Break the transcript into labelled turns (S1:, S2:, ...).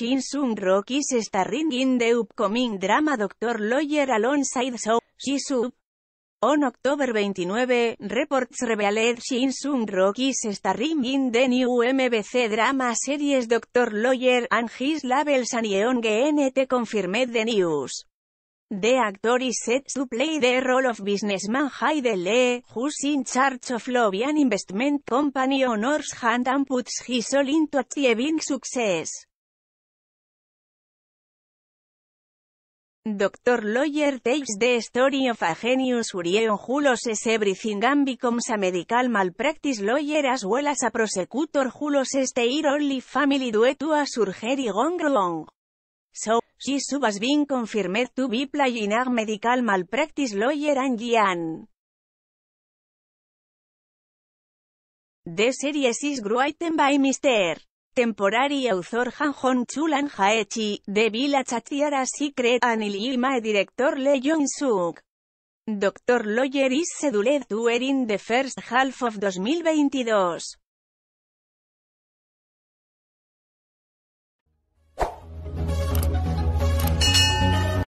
S1: Shin Sung Rockies starring in the upcoming drama Doctor Lawyer alongside So ji On October 29, reports revealed Shin Sung Rockies starring in the new MBC drama series Doctor Lawyer and his labels and Eon GNT confirmed the news. The actor is set to play the role of businessman Haide Lee, who's in charge of lobby investment company honors hand and puts his all into achieving success. Doctor Lawyer takes the story of a genius Urion es loses everything and becomes a medical malpractice lawyer as well as a prosecutor Julos este only family due to a surgery gone wrong. So, she has been confirmed to be playing a medical malpractice lawyer and
S2: Gian. The series is
S1: written by Mr. Temporary author Han Hong Chulan Haechi, de Village at an Secret Anilima Director Lee Jong Suk. Doctor Lawyer is scheduled in the first half of 2022.